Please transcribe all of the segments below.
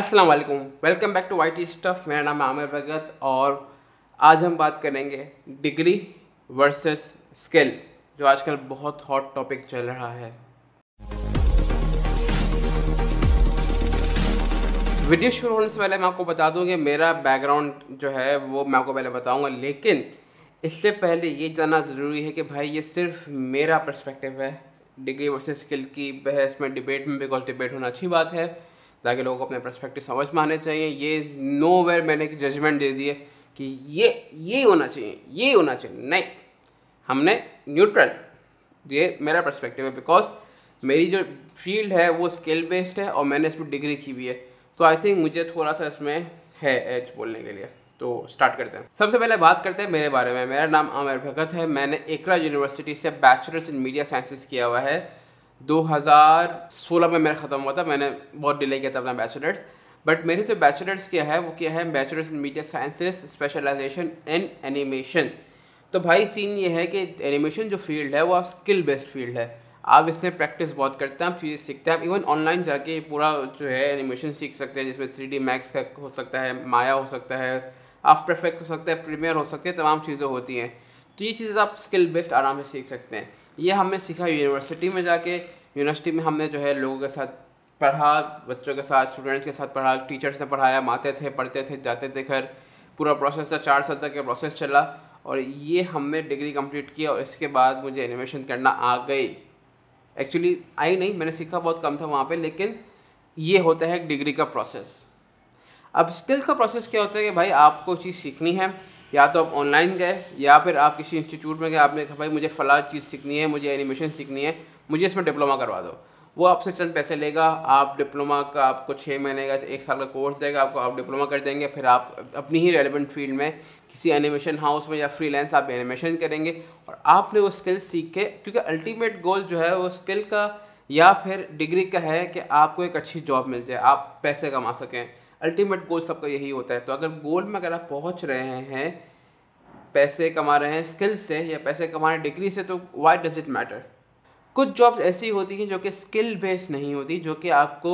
अस्सलाम वालेकुम welcome back to Y T stuff मेरा नाम है आमिर भगत और आज हम बात करेंगे डिग्री वर्सेस स्किल जो आजकल बहुत हॉट टॉपिक चल रहा है वीडियो शुरू होने से पहले मैं आपको बता दूँगी कि मेरा बैकग्राउंड जो है वो मैं आपको पहले बताऊंगा लेकिन इससे पहले ये जानना ज़रूरी है कि भाई ये सिर्फ मेरा पर्सपेक्टिव है डिग्री वर्सेस स्किल की बहस में डिबेट में बिकॉज डिबेट होना अच्छी बात है ताकि लोगों को अपने परस्पेक्टिव समझ में आने चाहिए ये नो वेयर मैंने कि जजमेंट दे दिए कि ये ये होना चाहिए ये होना चाहिए नहीं हमने न्यूट्रल ये मेरा पर्सपेक्टिव है बिकॉज मेरी जो फील्ड है वो स्किल बेस्ड है और मैंने इसमें डिग्री की भी है तो आई थिंक मुझे थोड़ा सा इसमें है एच बोलने के लिए तो स्टार्ट करते हैं सबसे पहले बात करते हैं मेरे बारे में मेरा नाम आमिर भगत है मैंने एकरा यूनिवर्सिटी से बैचलर्स इन मीडिया साइंसेस किया हुआ है 2016 में मेरा ख़त्म हुआ था मैंने बहुत डिले किया था अपना बैचलर्स बट मेरी जो बैचलर्स किया है वो किया है bachelors in media sciences specialisation in animation तो भाई सीन ये है कि एनिमेशन जो फील्ड है वो स्किल बेस्ड फील्ड है आप इससे प्रैक्टिस बहुत करते हैं आप चीज़ें सीखते हैं आप इवन ऑनलाइन जाके पूरा जो है एनिमेशन सीख सकते हैं जिसमें थ्री डी मैक्स का हो सकता है माया हो सकता है आफ्टर इफेक्ट हो सकता है प्रीमियर हो सकते हैं तमाम चीज़ें होती हैं तो ये चीज़ें आप स्किल बेस्ड आराम से सीख सकते हैं ये हमने सीखा यूनिवर्सिटी में जाके यूनिवर्सिटी में हमने जो है लोगों के साथ पढ़ा बच्चों के साथ स्टूडेंट्स के साथ पढ़ा टीचर्स ने पढ़ाया माते थे पढ़ते थे जाते थे घर पूरा प्रोसेस था चार साल तक का प्रोसेस चला और ये हमने डिग्री कंप्लीट किया और इसके बाद मुझे एनिमेशन करना आ गई एक्चुअली आई नहीं मैंने सीखा बहुत कम था वहाँ पर लेकिन ये होता है डिग्री का प्रोसेस अब स्किल का प्रोसेस क्या होता है कि भाई आपको चीज़ सीखनी है या तो आप ऑनलाइन गए या फिर आप किसी इंस्टीट्यूट में गए आपने कहा भाई मुझे फला चीज़ सीखनी है मुझे एनिमेशन सीखनी है मुझे इसमें डिप्लोमा करवा दो वो आपसे चंद पैसे लेगा आप डिप्लोमा का आपको छः महीने का एक साल का कोर्स देगा आपको आप डिप्लोमा कर देंगे फिर आप अपनी ही रेलिवेंट फील्ड में किसी एनिमेशन हाउस में या फ्रीलांस आप एनिमेशन करेंगे और आपने वो स्किल सीख के क्योंकि अल्टीमेट गोल जो है वो स्किल का या फिर डिग्री का है कि आपको एक अच्छी जॉब मिल जाए आप पैसे कमा सकें अल्टीमेट गोल सबका यही होता है तो अगर गोल में अगर आप पहुँच रहे हैं पैसे कमा रहे हैं स्किल से या पैसे कमा हैं डिग्री से तो वाई डज इट मैटर कुछ जॉब्स ऐसी होती हैं जो कि स्किल बेस्ड नहीं होती जो कि आपको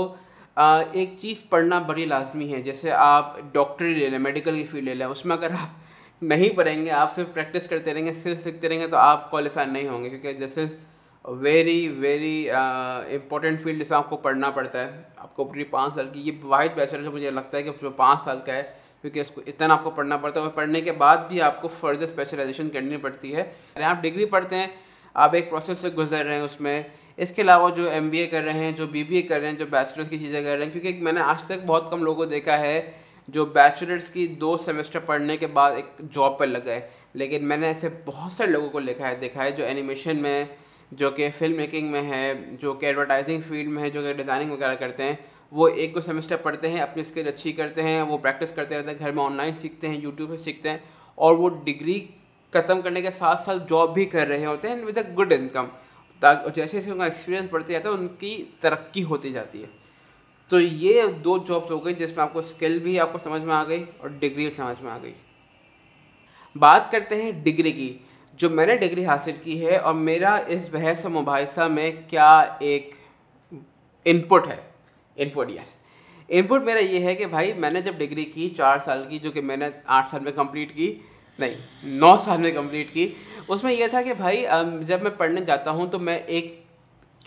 एक चीज़ पढ़ना बड़ी लाजमी है जैसे आप डॉक्टरी ले लें मेडिकल की फील्ड ले लें उसमें अगर आप नहीं पढ़ेंगे आप सिर्फ प्रैक्टिस करते रहेंगे स्किल्स सीखते रहेंगे तो आप क्वालिफाई नहीं होंगे क्योंकि जैसे वेरी वेरी इंपॉर्टेंट फील्ड से आपको पढ़ना पड़ता है आपको पूरी पाँच साल की ये वाइट बैचलर जो मुझे लगता है कि उसमें पाँच साल का है क्योंकि इसको इतना आपको पढ़ना पड़ता है और पढ़ने के बाद भी आपको फर्दर स्पेशलाइजेशन करनी पड़ती है अरे आप डिग्री पढ़ते हैं आप एक प्रोसेस से गुजर रहे हैं उसमें इसके अलावा जो एम कर रहे हैं जो बी कर रहे हैं जो बैचलर्स की चीज़ें कर रहे हैं क्योंकि मैंने आज तक बहुत कम लोगों को देखा है जो बैचलर्स की दो सेमेस्टर पढ़ने के बाद एक जॉब पर लग गए लेकिन मैंने ऐसे बहुत सारे लोगों को लिखा है देखा है जो एनिमेशन में जो कि फ़िल्म मेकिंग में है जो कि एडवर्टाइजिंग फील्ड में है जो कि डिज़ाइनिंग वगैरह करते हैं वो एक दो सेमेस्टर पढ़ते हैं अपनी स्किल अच्छी करते हैं वो प्रैक्टिस करते रहते हैं घर में ऑनलाइन सीखते हैं यूट्यूब से सीखते हैं और वो डिग्री ख़त्म करने के साथ साथ जॉब भी कर रहे होते हैं विद अ गुड इनकम ताकि जैसे जैसे उनका एक्सपीरियंस बढ़ते जाता है उनकी तरक्की होती जाती है तो ये दो जॉब्स हो गई जिसमें आपको स्किल भी आपको समझ में आ गई और डिग्री समझ में आ गई बात करते हैं डिग्री की जो मैंने डिग्री हासिल की है और मेरा इस बहस और मुबासा में क्या एक इनपुट है इनपुट यस इनपुट मेरा ये है कि भाई मैंने जब डिग्री की चार साल की जो कि मैंने आठ साल में कंप्लीट की नहीं नौ साल में कंप्लीट की उसमें यह था कि भाई जब मैं पढ़ने जाता हूँ तो मैं एक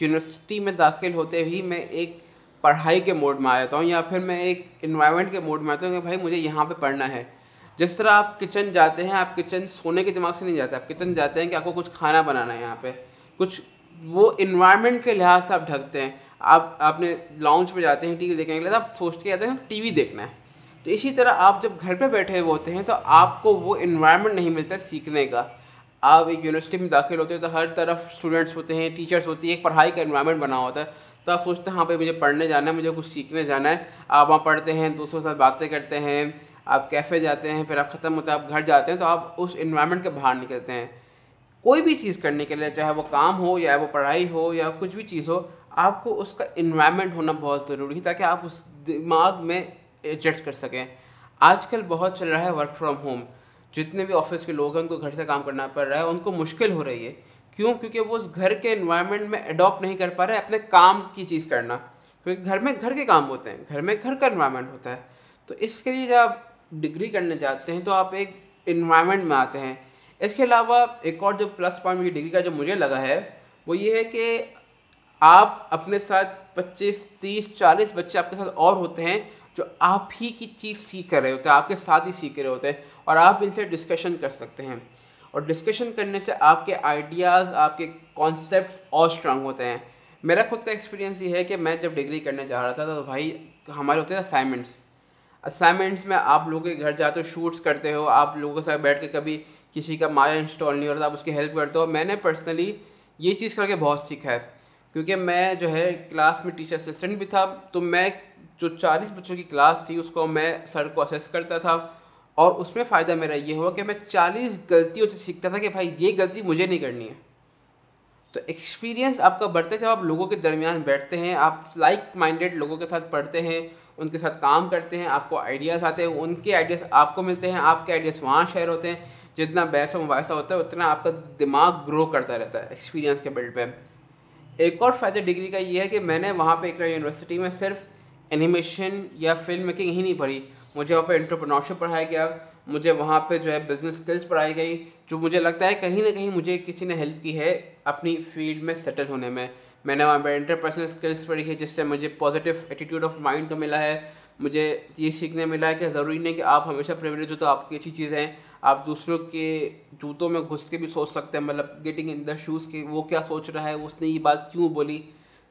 यूनिवर्सिटी में दाखिल होते ही मैं एक पढ़ाई के मोड में आ जाता हूँ या फिर मैं एक इन्वायरमेंट के मोड में आता हूँ कि भाई मुझे यहाँ पर पढ़ना है जिस तरह आप किचन जाते हैं आप किचन सोने के दिमाग से नहीं जाते आप किचन जाते हैं कि आपको कुछ खाना बनाना है यहाँ पे कुछ वो इन्वायरमेंट के लिहाज से आप ढकते हैं आप आपने लाउंज में जाते हैं टीवी देखने के लिए तो आप सोच के जाते हैं वी देखना है तो इसी तरह आप जब घर पर बैठे हुए होते हैं तो आपको वो इन्वायरमेंट नहीं मिलता सीखने का आप एक यूनिवर्सिटी में दाखिल होते हैं तो हर तरफ स्टूडेंट्स होते हैं टीचर्स होती है एक पढ़ाई का इन्वायरमेंट बना होता है तो आप सोचते हैं हाँ भाई मुझे पढ़ने जाना है मुझे कुछ सीखने जाना है आप वहाँ पढ़ते हैं दोस्तों के साथ बातें करते हैं आप कैफ़े जाते हैं फिर आप ख़त्म होता है आप घर जाते हैं तो आप उस इन्वायरमेंट के बाहर निकलते हैं कोई भी चीज़ करने के लिए चाहे वो काम हो या वो पढ़ाई हो या कुछ भी चीज़ हो आपको उसका इन्वायरमेंट होना बहुत ज़रूरी है ताकि आप उस दिमाग में एडजस्ट कर सकें आजकल बहुत चल रहा है वर्क फ्रॉम होम जितने भी ऑफिस के लोग हैं उनको घर से काम करना पड़ रहा है उनको मुश्किल हो रही है क्यों क्योंकि वो उस घर के इन्वायरमेंट में अडॉप्ट नहीं कर पा रहे अपने काम की चीज़ करना क्योंकि घर में घर के काम होते हैं घर में घर का इन्वायरमेंट होता है तो इसके लिए जब डिग्री करने जाते हैं तो आप एक इन्वायरमेंट में आते हैं इसके अलावा एक और जो प्लस पॉइंट मेरी डिग्री का जो मुझे लगा है वो ये है कि आप अपने साथ पच्चीस तीस चालीस बच्चे आपके साथ और होते हैं जो आप ही की चीज़ सीख कर रहे होते हैं आपके साथ ही सीख रहे होते हैं और आप इनसे डिस्कशन कर सकते हैं और डिस्कशन करने से आपके आइडियाज़ आपके कॉन्सेप्ट और स्ट्रांग होते हैं मेरा खुद का एक्सपीरियंस ये है कि मैं जब डिग्री करने जा रहा था तो भाई हमारे होते थे असाइनमेंट्स असाइनमेंट्स में आप लोगों के घर जाते हो शूट्स करते हो आप लोगों के साथ बैठ के कभी किसी का माया इंस्टॉल नहीं होता आप उसकी हेल्प करते हो मैंने पर्सनली ये चीज़ करके बहुत सीखा है क्योंकि मैं जो है क्लास में टीचर असिस्टेंट भी था तो मैं जो चालीस बच्चों की क्लास थी उसको मैं सर को असेस करता था और उसमें फ़ायदा मेरा ये हुआ कि मैं चालीस गलतियों से सीखता था कि भाई ये गलती मुझे नहीं करनी है तो एक्सपीरियंस आपका बढ़ता है जब आप लोगों के दरमियान बैठते हैं आप लाइक माइंडेड लोगों के साथ पढ़ते हैं उनके साथ काम करते हैं आपको आइडियाज़ आते हैं उनके आइडियाज़ आपको मिलते हैं आपके आइडियाज़ वहाँ शेयर होते हैं जितना बहस मुबासा होता है उतना आपका दिमाग ग्रो करता रहता है एक्सपीरियंस के बिल्ड पे एक और फ़ायदा डिग्री का ये है कि मैंने वहाँ पर एक यूनिवर्सिटी में सिर्फ एनिमेशन या फिल्म मेकिंग ही नहीं पढ़ी मुझे वहाँ पर इंटरप्रनोरशिप पढ़ाया गया मुझे वहाँ पे जो है बिज़नेस स्किल्स पढ़ाई गई जो मुझे लगता है कहीं ना कहीं मुझे किसी ने हेल्प की है अपनी फील्ड में सेटल होने में मैंने वहाँ पर इंटरपर्सनल स्किल्स पढ़ी है जिससे मुझे पॉजिटिव एटीट्यूड ऑफ माइंड तो मिला है मुझे ये सीखने मिला है कि ज़रूरी नहीं कि आप हमेशा प्रिवलेज हो तो आपकी अच्छी चीज़ें हैं आप दूसरों के जूतों में घुस के भी सोच सकते हैं मतलब गेटिंग इन द शूज़ के वो क्या सोच रहा है उसने ये बात क्यों बोली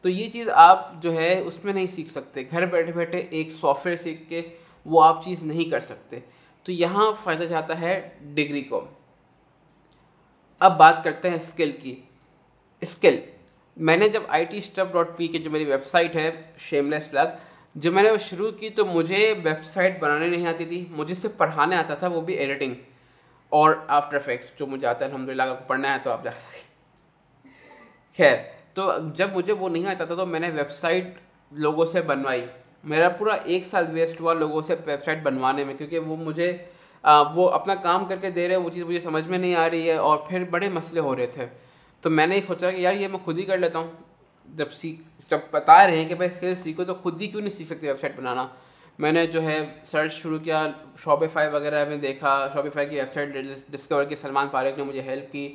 तो ये चीज़ आप जो है उसमें नहीं सीख सकते घर बैठे बैठे एक सॉफ्टवेयर सीख के वो आप चीज़ नहीं कर सकते तो यहाँ फ़ायदा जाता है डिग्री को अब बात करते हैं स्किल की स्किल मैंने जब I T stuff dot P K जो मेरी वेबसाइट है शेमलेस प्लग जब मैंने वो शुरू की तो मुझे वेबसाइट बनाने नहीं आती थी मुझे सिर्फ पढ़ाने आता था वो भी एडिटिंग और आफ्टर इफेक्ट्स जो मुझे आता है अलहमदिल्ला आपको पढ़ना है तो आप जा सकें खैर तो जब मुझे वो नहीं आता था तो मैंने वेबसाइट लोगों से बनवाई मेरा पूरा एक साल वेस्ट हुआ लोगों से वेबसाइट बनवाने में क्योंकि वो मुझे आ, वो अपना काम करके दे रहे हैं वो चीज़ मुझे समझ में नहीं आ रही है और फिर बड़े मसले हो रहे थे तो मैंने ही सोचा कि यार ये मैं खुद ही कर लेता हूँ जब सीख जब बता रहे हैं कि भाई स्किल सीखो तो खुद ही क्यों नहीं सीख सकते वेबसाइट बनाना मैंने जो है सर्च शुरू किया शॉपिफाई वगैरह में देखा शॉपिफाई की वेबसाइट डिस्कवर की सलमान पारेख ने मुझे हेल्प की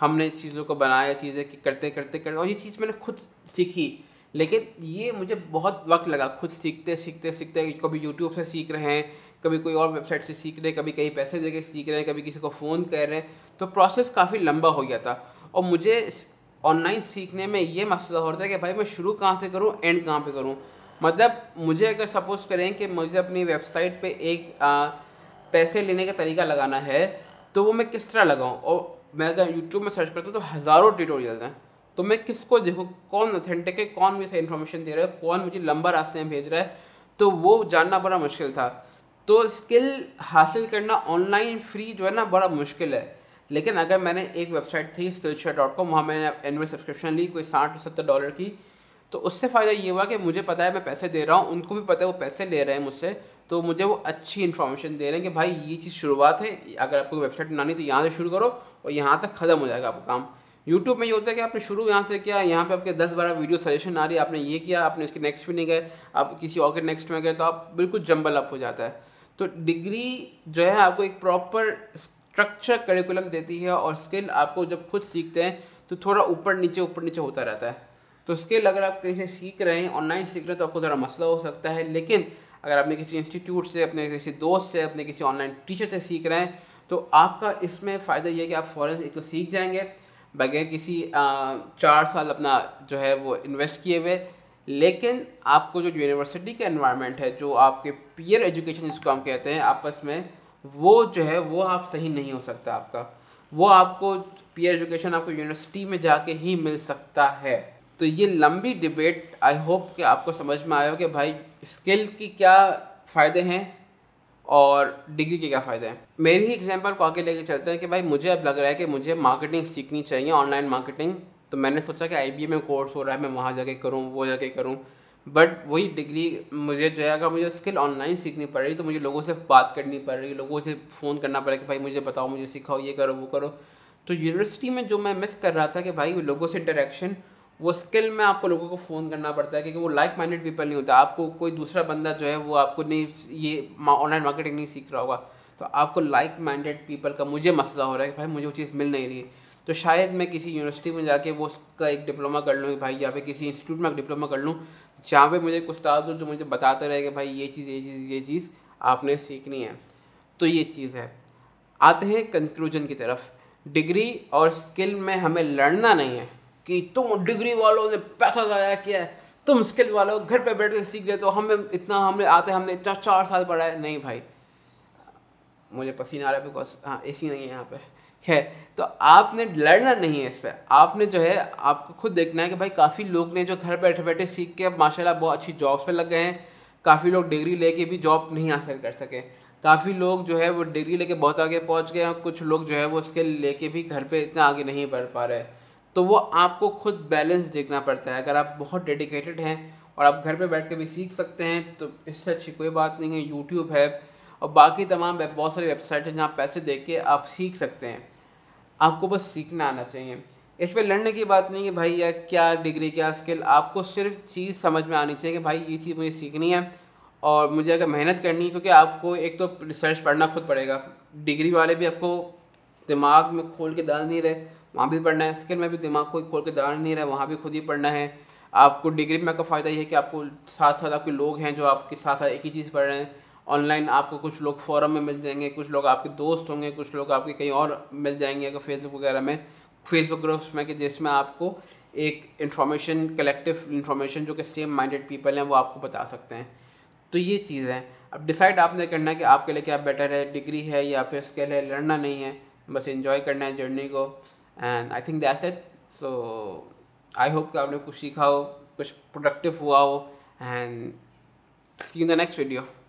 हमने चीज़ों को बनाया चीज़ें कि करते करते करते और ये चीज़ मैंने खुद सीखी लेकिन ये मुझे बहुत वक्त लगा खुद सीखते सीखते सीखते कभी यूट्यूब से सीख रहे हैं कभी कोई और वेबसाइट से सीख रहे हैं कभी कहीं पैसे दे सीख रहे हैं कभी किसी को फ़ोन कर रहे हैं तो प्रोसेस काफ़ी लंबा हो गया था और मुझे ऑनलाइन सीखने में ये मसला होता है कि भाई मैं शुरू कहाँ से करूँ एंड कहाँ पे करूँ मतलब मुझे अगर सपोज़ करें कि मुझे अपनी वेबसाइट पे एक आ, पैसे लेने का तरीका लगाना है तो वो मैं किस तरह लगाऊँ और मैं अगर यूट्यूब में सर्च करता हूँ तो हज़ारों ट्यूटोरियल हैं तो मैं किसको देखूँ कौन ऑथेंटिक है कौन मुझे इन्फॉर्मेशन दे रहा है कौन मुझे लंबा रास्ते में भेज रहा है तो वो जानना बड़ा मुश्किल था तो स्किल हासिल करना ऑनलाइन फ्री जो है ना बड़ा मुश्किल है लेकिन अगर मैंने एक वेबसाइट थी स्किलशेयर डॉट कॉम वहाँ मैंने एनुअल सब्सक्रिप्शन ली कोई साठ सत्तर डॉलर की तो उससे फ़ायदा ये हुआ कि मुझे पता है मैं पैसे दे रहा हूँ उनको भी पता है वो पैसे ले रहे हैं मुझसे तो मुझे वो अच्छी इन्फॉर्मेशन दे रहे हैं कि भाई ये चीज़ शुरुआत है अगर आपको वेबसाइट बनानी तो यहाँ से शुरू करो और यहाँ तक ख़त्म हो जाएगा आपका काम यूट्यूब में ये होता है कि आपने शुरू यहाँ से किया यहाँ पे आपके दस बारह वीडियो सजेशन आ रही है आपने ये किया आपने इसके नेक्स्ट भी नहीं गए आप किसी और के नेक्स्ट में गए तो आप बिल्कुल जंबल अप हो जाता है तो डिग्री जो है आपको एक प्रॉपर स्ट्रक्चर करिकुलम देती है और स्किल आपको जब खुद सीखते हैं तो थोड़ा ऊपर नीचे ऊपर नीचे होता रहता है तो स्किल अगर आप कहीं से सीख रहे हैं ऑनलाइन सीख रहे हैं तो आपको ज़रा मसला हो सकता है लेकिन अगर आपने किसी इंस्टीट्यूट से अपने किसी दोस्त से अपने किसी ऑनलाइन टीचर से सीख रहे हैं तो आपका इसमें फ़ायदा ये है कि आप फ़ौरन एक तो सीख जाएंगे बगैर किसी आ, चार साल अपना जो है वो इन्वेस्ट किए हुए लेकिन आपको जो यूनिवर्सिटी का इन्वायरमेंट है जो आपके पीयर एजुकेशन जिसको हम कहते हैं आपस में वो जो है वो आप सही नहीं हो सकता आपका वो आपको पीयर एजुकेशन आपको यूनिवर्सिटी में जाके ही मिल सकता है तो ये लंबी डिबेट आई होप कि आपको समझ में आया हो कि भाई स्किल की क्या फ़ायदे हैं और डिग्री के क्या फ़ायदे हैं मेरी ही एग्जाम्पल को आगे लेके चलते हैं कि भाई मुझे अब लग रहा है कि मुझे मार्केटिंग सीखनी चाहिए ऑनलाइन मार्केटिंग तो मैंने सोचा कि आई में कोर्स हो रहा है मैं वहाँ जाके करूँ वो जाके करूँ बट वही डिग्री मुझे जो है अगर मुझे स्किल ऑनलाइन सीखनी पड़ रही तो मुझे लोगों से बात करनी पड़ रही लोगों से फ़ोन करना पड़ा कि भाई मुझे बताओ मुझे सिखाओ ये करो वो करो तो यूनिवर्सिटी में जो मैं मिस कर रहा था कि भाई लोगों से इंटरेक्शन वो स्किल में आपको लोगों को फ़ोन करना पड़ता है क्योंकि वो लाइक माइंडेड पीपल नहीं होता आपको कोई दूसरा बंदा जो है वो आपको नहीं ये ऑनलाइन मार्केटिंग नहीं सीख रहा होगा तो आपको लाइक माइंडेड पीपल का मुझे मसला हो रहा है कि भाई मुझे वो चीज़ मिल नहीं रही है तो शायद मैं किसी यूनिवर्सिटी में जाके वो उसका एक डिप्लोमा कर लूँ कि भाई या फिर किसी इंस्टीट्यूट में डिप्लोमा कर लूँ जहाँ पे मुझे कुछ उस्ताद हो जो मुझे बताते रहे कि भाई ये चीज़ ये चीज़ ये चीज़ आपने सीखनी है तो ये चीज़ है आते हैं कंक्लूजन की तरफ डिग्री और स्किल में हमें लड़ना नहीं है कि तुम डिग्री वालों ने पैसा ज़ाया किया है तुम स्किल वालों घर पे बैठ कर सीख गए तो हमें इतना हमने आते हमने चार चार साल पढ़ा है नहीं भाई मुझे पसीना आ रहा है बिकॉज हाँ ए नहीं है यहाँ पे खैर तो आपने लड़ना नहीं है इस पर आपने जो है आपको खुद देखना है कि भाई काफ़ी लोग ने जो घर बैठे बैठे सीख के अब माशाला बहुत अच्छी जॉब्स पे लग गए हैं काफ़ी लोग डिग्री लेके भी जॉब नहीं हासिल कर सके काफ़ी लोग जो है वो डिग्री लेके बहुत आगे पहुंच गए हैं कुछ लोग जो है वो स्किल लेके भी घर पे इतना आगे नहीं बढ़ पा रहे तो वो आपको खुद बैलेंस देखना पड़ता है अगर आप बहुत डेडिकेटेड हैं और आप घर पे बैठ के भी सीख सकते हैं तो इससे अच्छी कोई बात नहीं है यूट्यूब है और बाकी तमाम बहुत सारी वेबसाइट हैं जहाँ पैसे दे के आप सीख सकते हैं आपको बस सीखना आना चाहिए इस पर लड़ने की बात नहीं है भाई यार क्या डिग्री क्या स्किल आपको सिर्फ चीज़ समझ में आनी चाहिए कि भाई ये चीज़ मुझे सीखनी है और मुझे अगर मेहनत करनी है क्योंकि आपको एक तो रिसर्च पढ़ना खुद पड़ेगा डिग्री वाले भी आपको दिमाग में खोल के डाल नहीं रहे वहाँ भी पढ़ना है स्किल में भी दिमाग को खोल के डाल नहीं रहे वहाँ भी खुद ही पढ़ना है आपको डिग्री में का फ़ायदा ये है कि आपको साथ साथ आपके लोग हैं जो आपके साथ साथ एक ही चीज़ पढ़ रहे हैं ऑनलाइन आपको कुछ लोग फोरम में मिल जाएंगे कुछ लोग आपके दोस्त होंगे कुछ लोग आपके कहीं और मिल जाएंगे अगर फेसबुक वगैरह में फेसबुक ग्रुप्स में कि जिसमें आपको एक इंफॉर्मेशन कलेक्टिव इन्फॉर्मेशन जो कि सेम माइंडेड पीपल हैं वो आपको बता सकते हैं तो ये चीज़ है अब डिसाइड आपने करना है कि आपके लिए क्या बेटर है डिग्री है या फिर स्किल है लड़ना नहीं है बस इन्जॉय करना है जर्नी को and I think that's it so I hope कि आपने कुछ सीखा हो कुछ प्रोडक्टिव हुआ हो and see in the next video